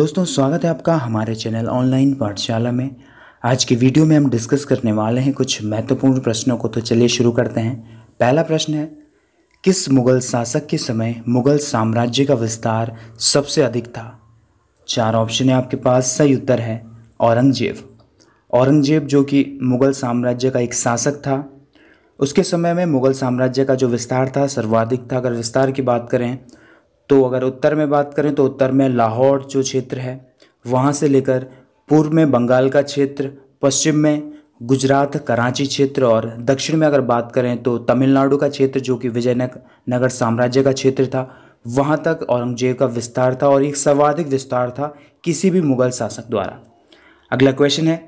दोस्तों स्वागत है आपका हमारे चैनल ऑनलाइन पाठशाला में आज की वीडियो में हम डिस्कस करने वाले हैं कुछ महत्वपूर्ण प्रश्नों को तो चलिए शुरू करते हैं पहला प्रश्न है किस मुगल शासक के समय मुगल साम्राज्य का विस्तार सबसे अधिक था चार ऑप्शन है आपके पास सही उत्तर है औरंगजेब औरंगजेब जो कि मुगल साम्राज्य का एक शासक था उसके समय में मुगल साम्राज्य का जो विस्तार था सर्वाधिक था अगर विस्तार की बात करें तो अगर उत्तर में बात करें तो उत्तर में लाहौर जो क्षेत्र है वहाँ से लेकर पूर्व में बंगाल का क्षेत्र पश्चिम में गुजरात कराची क्षेत्र और दक्षिण में अगर बात करें तो तमिलनाडु का क्षेत्र जो कि विजयनगर साम्राज्य का क्षेत्र था वहाँ तक औरंगजेब का विस्तार था और एक सर्वाधिक विस्तार था किसी भी मुगल शासक द्वारा अगला क्वेश्चन है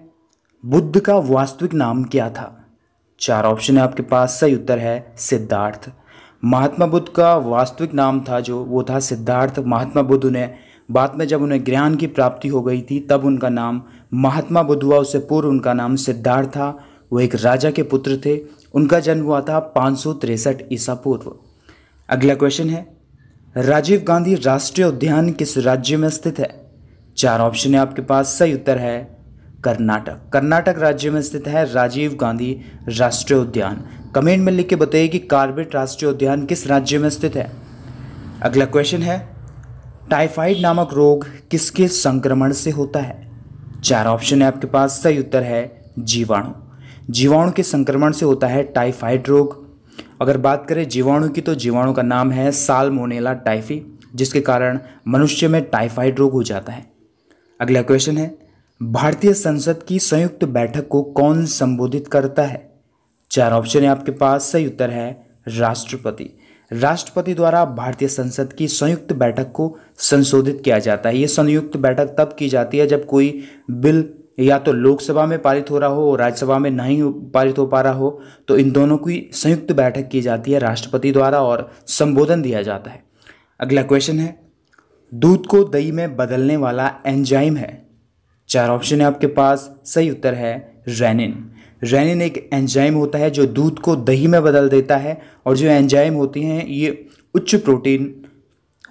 बुद्ध का वास्तविक नाम क्या था चार ऑप्शन है आपके पास सही उत्तर है सिद्धार्थ महात्मा बुद्ध का वास्तविक नाम था जो वो था सिद्धार्थ महात्मा बुद्ध उन्हें बाद में जब उन्हें ज्ञान की प्राप्ति हो गई थी तब उनका नाम महात्मा बुद्ध हुआ उससे पूर्व उनका नाम सिद्धार्थ था वो एक राजा के पुत्र थे उनका जन्म हुआ था पाँच सौ तिरसठ ईसा पूर्व अगला क्वेश्चन है राजीव गांधी राष्ट्रीय उद्यान किस राज्य में स्थित है चार ऑप्शन है आपके पास सही उत्तर है कर्नाटक कर्नाटक राज्य में स्थित है राजीव गांधी राष्ट्रीय उद्यान कमेंट में लिख के बताइए कि कार्बेट राष्ट्रीय उद्यान किस राज्य में स्थित है अगला क्वेश्चन है टाइफाइड नामक रोग किसके संक्रमण से होता है चार ऑप्शन है आपके पास सही उत्तर है जीवाणु जीवाणु के संक्रमण से होता है टाइफाइड रोग अगर बात करें जीवाणु की तो जीवाणु का नाम है सालमोनेला टाइफी जिसके कारण मनुष्य में टाइफाइड रोग हो जाता है अगला क्वेश्चन है भारतीय संसद की संयुक्त बैठक को कौन संबोधित करता है चार ऑप्शन है आपके पास सही उत्तर है राष्ट्रपति राष्ट्रपति द्वारा भारतीय संसद की संयुक्त बैठक को संशोधित किया जाता है ये संयुक्त बैठक तब की जाती है जब कोई बिल या तो लोकसभा में पारित हो रहा हो राज्यसभा में नहीं पारित हो पा रहा हो तो इन दोनों की संयुक्त बैठक की जाती है राष्ट्रपति द्वारा और संबोधन दिया जाता है अगला क्वेश्चन है दूध को दही में बदलने वाला एंजाइम है चार ऑप्शन है आपके पास सही उत्तर है रेनिन रेनिन एक एंजाइम होता है जो दूध को दही में बदल देता है और जो एंजाइम होती हैं ये उच्च प्रोटीन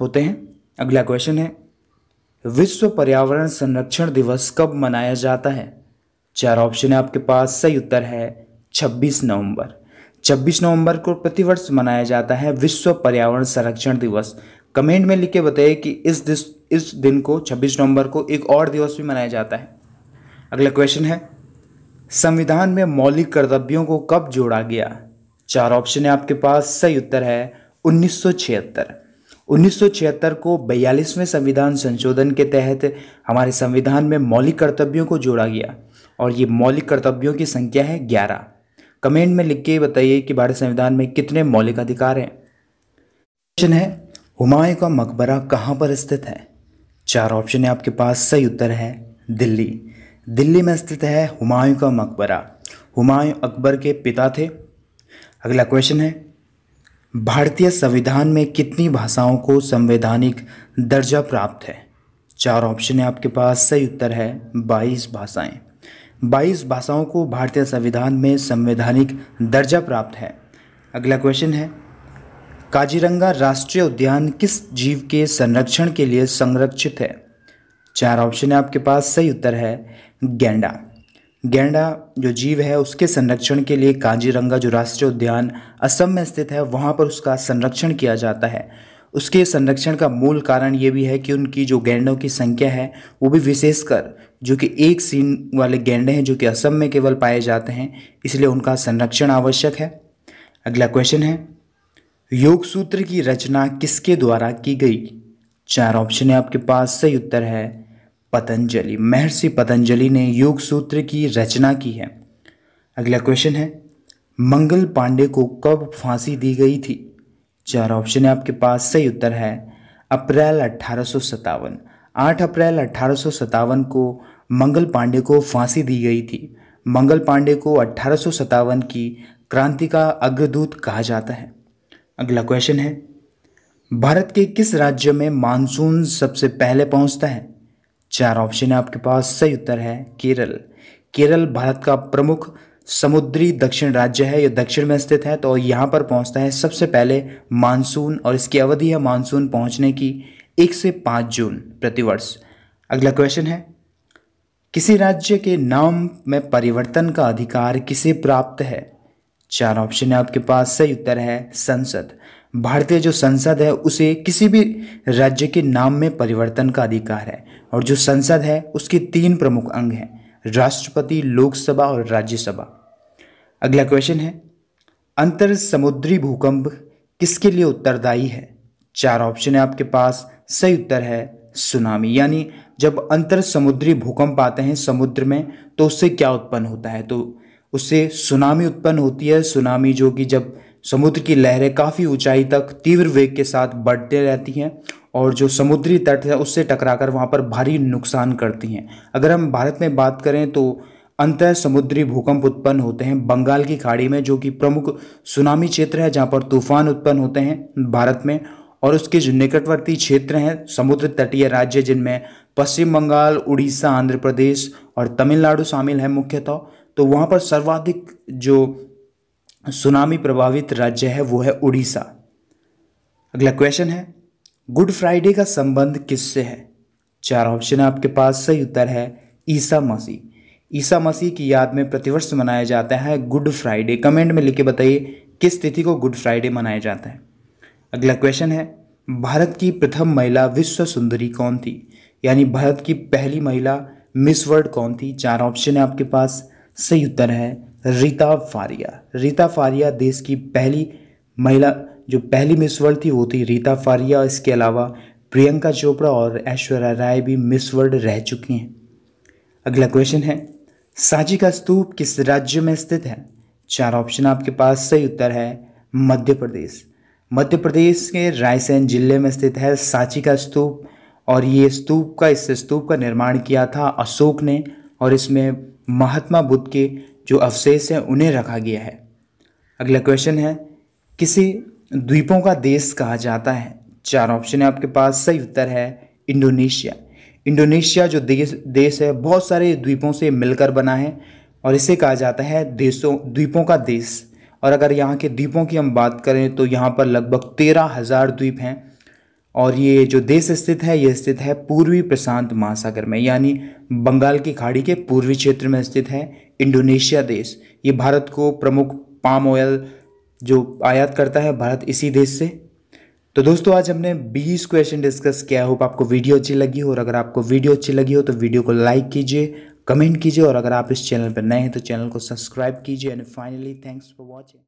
होते हैं अगला क्वेश्चन है विश्व पर्यावरण संरक्षण दिवस कब मनाया जाता है चार ऑप्शन है आपके पास सही उत्तर है 26 नवंबर 26 नवंबर को प्रतिवर्ष मनाया जाता है विश्व पर्यावरण संरक्षण दिवस कमेंट में लिख के बताइए कि इस दिस इस दिन को 26 नवंबर को एक और दिवस भी मनाया जाता है अगला क्वेश्चन है संविधान में मौलिक कर्तव्यों को कब जोड़ा गया चार ऑप्शन है आपके पास सही उत्तर है उन्नीस 1976 को बयालीसवें संविधान संशोधन के तहत हमारे संविधान में मौलिक कर्तव्यों को जोड़ा गया और ये मौलिक कर्तव्यों की संख्या है ग्यारह कमेंट में लिख के बताइए कि भारत संविधान में कितने मौलिक अधिकार हैं क्वेश्चन है हुमायूं का मकबरा कहाँ पर स्थित है चार ऑप्शन है आपके पास सही उत्तर है दिल्ली दिल्ली में स्थित है हुमायूं का मकबरा हुमायूं अकबर के पिता थे अगला क्वेश्चन है भारतीय संविधान में कितनी भाषाओं को संवैधानिक दर्जा प्राप्त है चार ऑप्शन है आपके पास सही उत्तर है बाईस भाषाएं बाईस भाषाओं को भारतीय संविधान में संवैधानिक दर्जा प्राप्त है अगला क्वेश्चन है काजीरंगा राष्ट्रीय उद्यान किस जीव के संरक्षण के लिए संरक्षित है चार ऑप्शन है आपके पास सही उत्तर है गेंडा गेंडा जो जीव है उसके संरक्षण के लिए काजीरंगा जो राष्ट्रीय उद्यान असम में स्थित है वहाँ पर उसका संरक्षण किया जाता है उसके संरक्षण का मूल कारण ये भी है कि उनकी जो गेंडों की संख्या है वो भी विशेषकर जो कि एक सीन वाले गेंडे हैं जो कि असम में केवल पाए जाते हैं इसलिए उनका संरक्षण आवश्यक है अगला क्वेश्चन है योग सूत्र की रचना किसके द्वारा की गई चार ऑप्शन है आपके पास सही उत्तर है पतंजलि महर्षि पतंजलि ने योग सूत्र की रचना की है अगला क्वेश्चन है मंगल पांडे को कब फांसी दी गई थी चार ऑप्शन है आपके पास सही उत्तर है अप्रैल अट्ठारह आठ अप्रैल अट्ठारह को मंगल पांडे को फांसी दी गई थी मंगल पांडे को अट्ठारह की क्रांति का अग्रदूत कहा जाता है अगला क्वेश्चन है भारत के किस राज्य में मानसून सबसे पहले पहुंचता है चार ऑप्शन है आपके पास सही उत्तर है केरल केरल भारत का प्रमुख समुद्री दक्षिण राज्य है यह दक्षिण में स्थित है तो यहाँ पर पहुँचता है सबसे पहले मानसून और इसकी अवधि है मानसून पहुँचने की एक से पाँच जून प्रतिवर्ष अगला क्वेश्चन है किसी राज्य के नाम में परिवर्तन का अधिकार किसे प्राप्त है चार ऑप्शन है आपके पास सही उत्तर है संसद भारतीय जो संसद है उसे किसी भी राज्य के नाम में परिवर्तन का अधिकार है और जो संसद है उसके तीन प्रमुख अंग हैं राष्ट्रपति लोकसभा और राज्यसभा अगला क्वेश्चन है अंतर समुद्री भूकंप किसके लिए उत्तरदायी है चार ऑप्शन है आपके पास सही उत्तर है सुनामी यानी जब अंतर समुद्री भूकंप आते हैं समुद्र में तो उससे क्या उत्पन्न होता है तो उससे सुनामी उत्पन्न होती है सुनामी जो कि जब समुद्र की लहरें काफ़ी ऊंचाई तक तीव्र वेग के साथ बढ़ते रहती हैं और जो समुद्री तट है उससे टकराकर वहाँ पर भारी नुकसान करती हैं अगर हम भारत में बात करें तो अंत समुद्री भूकंप उत्पन्न होते हैं बंगाल की खाड़ी में जो कि प्रमुख सुनामी क्षेत्र है जहाँ पर तूफान उत्पन्न होते हैं भारत में और उसके जो निकटवर्ती क्षेत्र हैं समुद्र तटीय राज्य जिनमें पश्चिम बंगाल उड़ीसा आंध्र प्रदेश और तमिलनाडु शामिल है मुख्यतः तो वहाँ पर सर्वाधिक जो सुनामी प्रभावित राज्य है वो है उड़ीसा अगला क्वेश्चन है गुड फ्राइडे का संबंध किससे है चार ऑप्शन है आपके पास सही उत्तर है ईसा मसीह ईसा मसीह की याद में प्रतिवर्ष मनाया जाता है गुड फ्राइडे कमेंट में लिख के बताइए किस तिथि को गुड फ्राइडे मनाया जाता है अगला क्वेश्चन है भारत की प्रथम महिला विश्व सुंदरी कौन थी यानी भारत की पहली महिला मिस वर्ल्ड कौन थी चार ऑप्शन है आपके पास सही उत्तर है रीता फारिया रीता फारिया देश की पहली महिला जो पहली मिस वर्ल्ड थी वो थी रीता फारिया इसके अलावा प्रियंका चोपड़ा और ऐश्वर्या राय भी मिस वर्ल्ड रह चुकी हैं अगला क्वेश्चन है सांची का स्तूप किस राज्य में स्थित है चार ऑप्शन आपके पास सही उत्तर है मध्य प्रदेश मध्य प्रदेश के रायसेन जिले में स्थित है सांची का स्तूप और ये स्तूप का इस स्तूप का निर्माण किया था अशोक ने और इसमें महात्मा बुद्ध के जो अवशेष हैं उन्हें रखा गया है अगला क्वेश्चन है किसे द्वीपों का देश कहा जाता है चार ऑप्शन है आपके पास सही उत्तर है इंडोनेशिया इंडोनेशिया जो देश देश है बहुत सारे द्वीपों से मिलकर बना है और इसे कहा जाता है देशों द्वीपों का देश और अगर यहाँ के द्वीपों की हम बात करें तो यहाँ पर लगभग तेरह हज़ार द्वीप हैं और ये जो देश स्थित है ये स्थित है पूर्वी प्रशांत महासागर में यानी बंगाल की खाड़ी के पूर्वी क्षेत्र में स्थित है इंडोनेशिया देश ये भारत को प्रमुख पाम ऑयल जो आयात करता है भारत इसी देश से तो दोस्तों आज हमने 20 क्वेश्चन डिस्कस किया होप आपको वीडियो अच्छी लगी हो और अगर आपको वीडियो अच्छी लगी हो तो वीडियो को लाइक कीजिए कमेंट कीजिए और अगर आप इस चैनल पर नए हैं तो चैनल को सब्सक्राइब कीजिए and finally thanks for watching